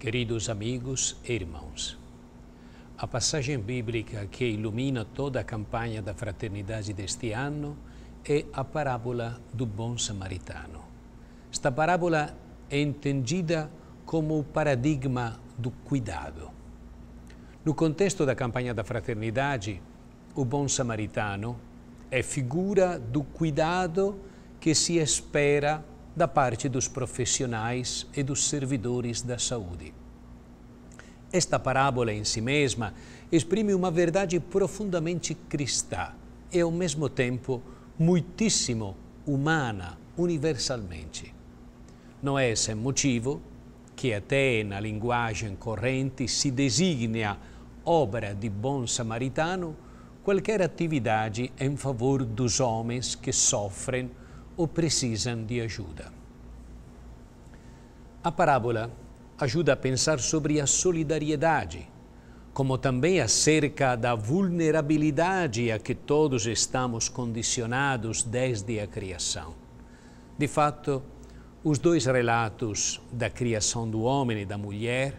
Queridos amigos e irmãos, a passagem bíblica que ilumina toda a campanha da fraternidade deste ano é a parábola do bom samaritano. Esta parábola é entendida como o paradigma do cuidado. No contexto da campanha da fraternidade, o bom samaritano é figura do cuidado que se espera da parte dos profissionais e dos servidores da saúde. Esta parábola em si mesma exprime uma verdade profundamente cristã e, ao mesmo tempo, muitíssimo humana universalmente. Não é sem motivo que até na linguagem corrente se designa obra de bom samaritano qualquer atividade em favor dos homens que sofrem ou precisam de ajuda. A parábola ajuda a pensar sobre a solidariedade, como também acerca da vulnerabilidade a que todos estamos condicionados desde a criação. De fato, os dois relatos da criação do homem e da mulher,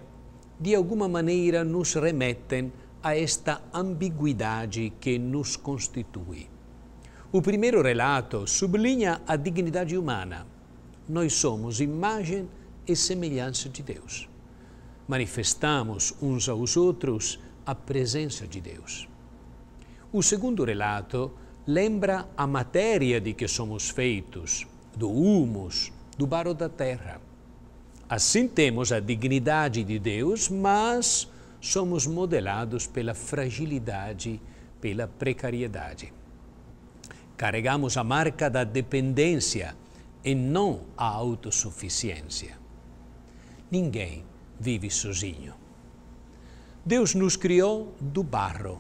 de alguma maneira, nos remetem a esta ambiguidade que nos constitui. O primeiro relato sublinha a dignidade humana. Nós somos imagem e semelhança de Deus. Manifestamos uns aos outros a presença de Deus. O segundo relato lembra a matéria de que somos feitos, do humus, do barro da terra. Assim temos a dignidade de Deus, mas somos modelados pela fragilidade, pela precariedade. Carregamos a marca da dependência e não a autossuficiência. Ninguém vive sozinho. Deus nos criou do barro,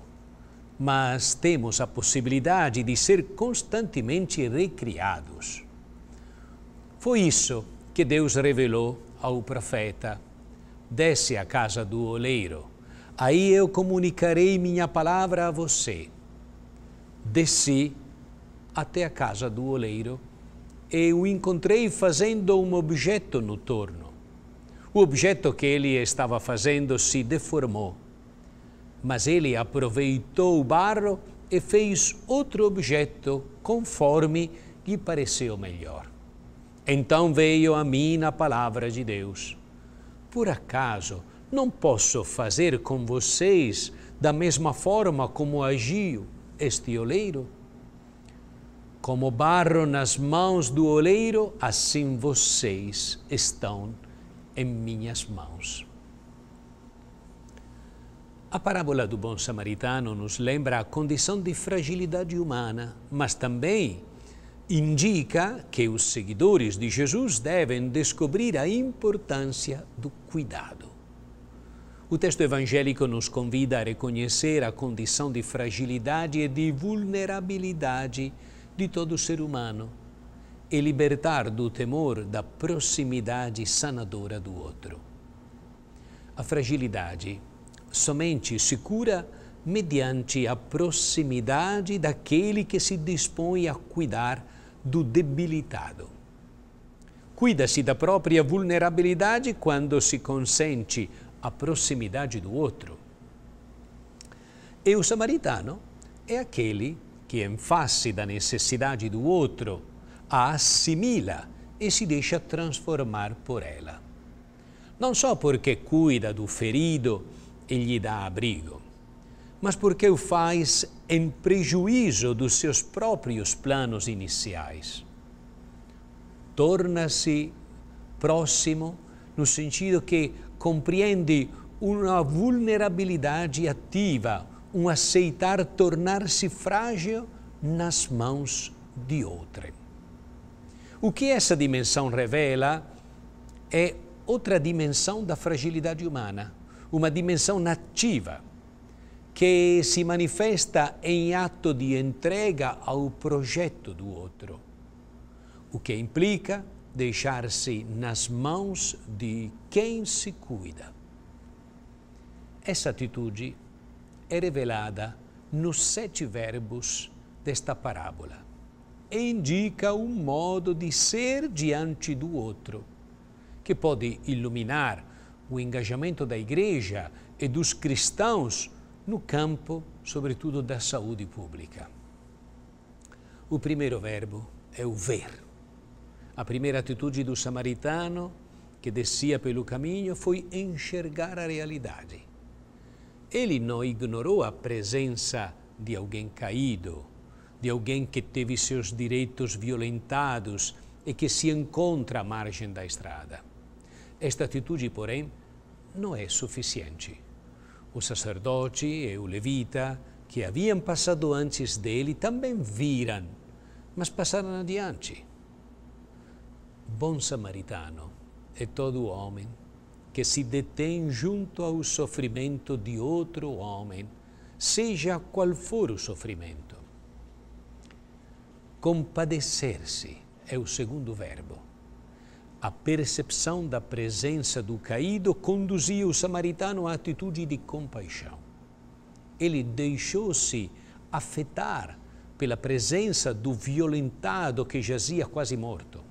mas temos a possibilidade de ser constantemente recriados. Foi isso que Deus revelou ao profeta: Desce à casa do oleiro, aí eu comunicarei minha palavra a você. Desci até a casa do oleiro e o encontrei fazendo um objeto no torno. O objeto que ele estava fazendo se deformou, mas ele aproveitou o barro e fez outro objeto conforme lhe pareceu melhor. Então veio a mim na palavra de Deus. Por acaso não posso fazer com vocês da mesma forma como agiu este oleiro? Como barro nas mãos do oleiro, assim vocês estão em minhas mãos. A parábola do bom samaritano nos lembra a condição de fragilidade humana, mas também indica que os seguidores de Jesus devem descobrir a importância do cuidado. O texto evangélico nos convida a reconhecer a condição de fragilidade e de vulnerabilidade de todo ser humano e libertar do temor da proximidade sanadora do outro. A fragilidade somente se cura mediante a proximidade daquele que se dispõe a cuidar do debilitado. Cuida-se da própria vulnerabilidade quando se consente a proximidade do outro. E o samaritano é aquele que, em face da necessidade do outro, a assimila e se deixa transformar por ela. Não só porque cuida do ferido e lhe dá abrigo, mas porque o faz em prejuízo dos seus próprios planos iniciais. Torna-se próximo no sentido que compreende uma vulnerabilidade ativa, um aceitar tornar-se frágil nas mãos de outra. O que essa dimensão revela é outra dimensão da fragilidade humana, uma dimensão nativa que se manifesta em ato de entrega ao projeto do outro, o que implica deixar-se nas mãos de quem se cuida. Essa atitude é revelada nos sete verbos desta parábola e indica um modo de ser diante do outro, que pode iluminar o engajamento da Igreja e dos cristãos no campo, sobretudo, da saúde pública. O primeiro verbo é o ver. A primeira atitude do samaritano que descia pelo caminho foi enxergar a realidade. Ele não ignorou a presença de alguém caído, de alguém que teve seus direitos violentados e que se encontra à margem da estrada. Esta atitude, porém, não é suficiente. O sacerdote e o levita, que haviam passado antes dele, também viram, mas passaram adiante. Bom samaritano é todo homem que se detém junto ao sofrimento de outro homem, seja qual for o sofrimento. Compadecer-se é o segundo verbo. A percepção da presença do caído conduzia o samaritano à atitude de compaixão. Ele deixou-se afetar pela presença do violentado que jazia quase morto.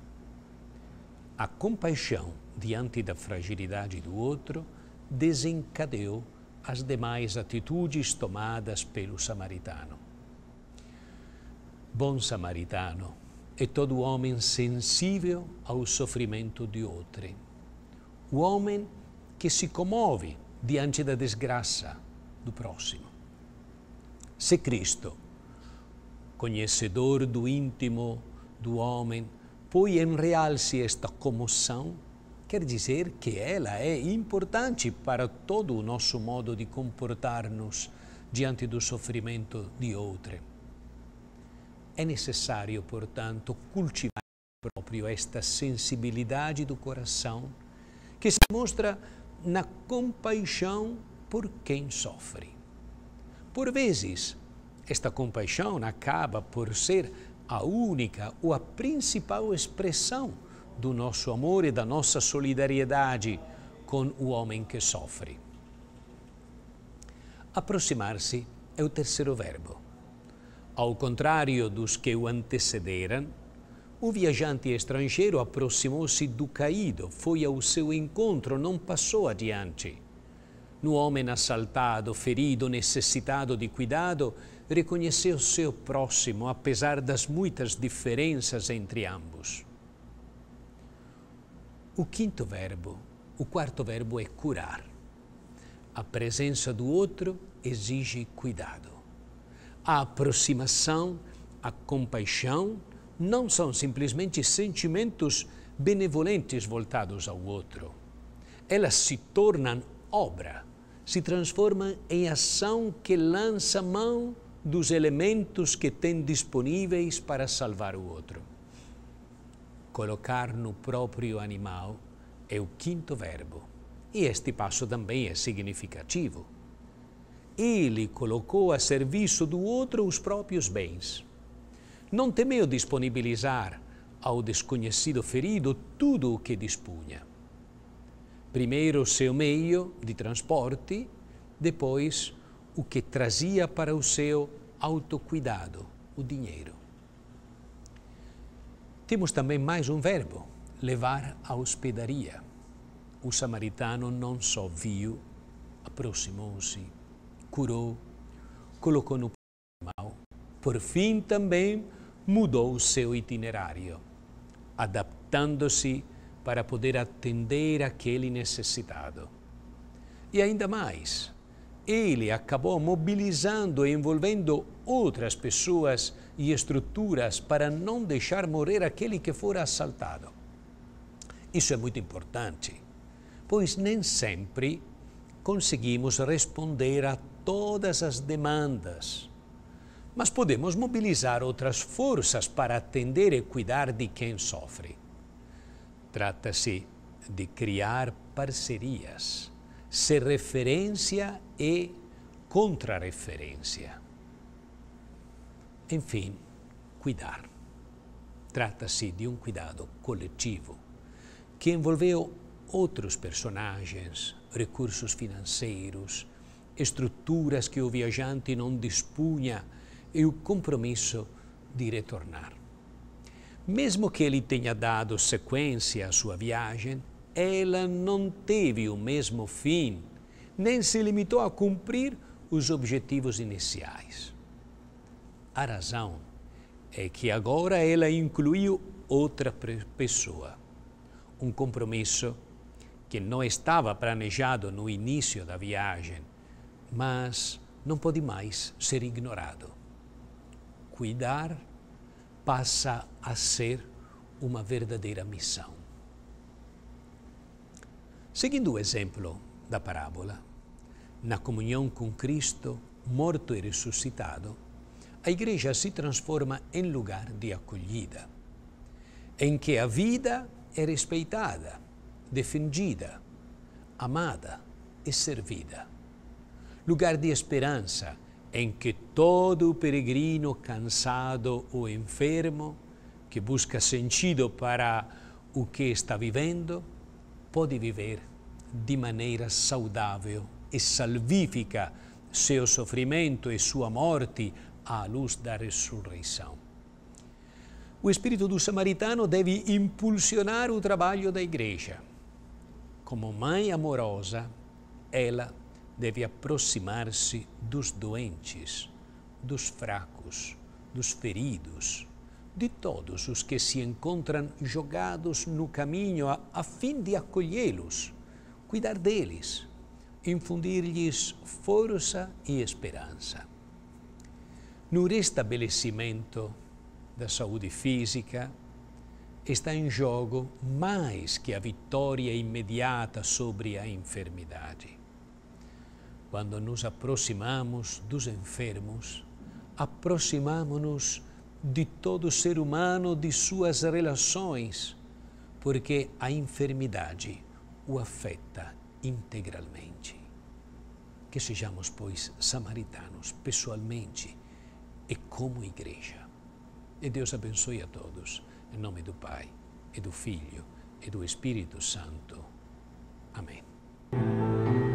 A compaixão diante da fragilidade do outro, desencadeou as demais atitudes tomadas pelo samaritano. Bom samaritano é todo homem sensível ao sofrimento de outro. O homem que se comove diante da desgraça do próximo. Se Cristo, conhecedor do íntimo do homem, pôs em realce esta comoção, quer dizer que ela é importante para todo o nosso modo de comportar-nos diante do sofrimento de outrem. É necessário, portanto, cultivar proprio esta sensibilidade do coração que se mostra na compaixão por quem sofre. Por vezes, esta compaixão acaba por ser a única ou a principal expressão do nosso amor e da nossa solidariedade com o homem que sofre. Aproximar-se é o terceiro verbo. Ao contrário dos que o antecederam, o viajante estrangeiro aproximou-se do caído, foi ao seu encontro, não passou adiante. No homem assaltado, ferido, necessitado de cuidado, reconheceu seu próximo, apesar das muitas diferenças entre ambos. O quinto verbo, o quarto verbo é curar. A presença do outro exige cuidado. A aproximação, a compaixão não são simplesmente sentimentos benevolentes voltados ao outro. Elas se tornam obra, se transformam em ação que lança mão dos elementos que tem disponíveis para salvar o outro colocar no próprio animal é o quinto verbo. E este passo também é significativo. Ele colocou a serviço do outro os próprios bens. Não temeu disponibilizar ao desconhecido ferido tudo o que dispunha. Primeiro seu meio de transporte, depois o que trazia para o seu autocuidado, o dinheiro. Temos também mais um verbo, levar à hospedaria. O samaritano não só viu, aproximou-se, curou, colocou no mal, por fim também mudou o seu itinerário, adaptando-se para poder atender aquele necessitado. E ainda mais, ele acabou mobilizando e envolvendo outras pessoas e estruturas para não deixar morrer aquele que fora assaltado. Isso é muito importante, pois nem sempre conseguimos responder a todas as demandas, mas podemos mobilizar outras forças para atender e cuidar de quem sofre. Trata-se de criar parcerias, ser referência e é contrarreferência. Enfim, cuidar. trata se de um cuidado coletivo que envolveu outros personagens, recursos financeiros, estruturas que o viajante não dispunha e o compromisso de retornar. Mesmo que ele tenha dado sequência à sua viagem, ela não teve o mesmo fim nem se limitou a cumprir os objetivos iniciais. A razão é que agora ela incluiu outra pessoa, um compromisso que não estava planejado no início da viagem, mas não pode mais ser ignorado. Cuidar passa a ser uma verdadeira missão. Seguindo o exemplo da parábola, na comunhão com Cristo, morto e ressuscitado, a igreja se transforma em lugar de acolhida, em que a vida é respeitada, defendida, amada e servida. Lugar de esperança em que todo peregrino cansado ou enfermo, que busca sentido para o que está vivendo, pode viver de maneira saudável e salvifica seu sofrimento e sua morte à luz da ressurreição. O espírito do samaritano deve impulsionar o trabalho da igreja. Como mãe amorosa, ela deve aproximar-se dos doentes, dos fracos, dos feridos, de todos os que se encontram jogados no caminho a, a fim de acolhê-los, cuidar deles infundir-lhes força e esperança. No restabelecimento da saúde física, está em jogo mais que a vitória imediata sobre a enfermidade. Quando nos aproximamos dos enfermos, aproximamos-nos de todo ser humano, de suas relações, porque a enfermidade o afeta integralmente. Que sejamos, pois, samaritanos pessoalmente e como igreja. E Deus abençoe a todos, em nome do Pai, e do Filho, e do Espírito Santo. Amém.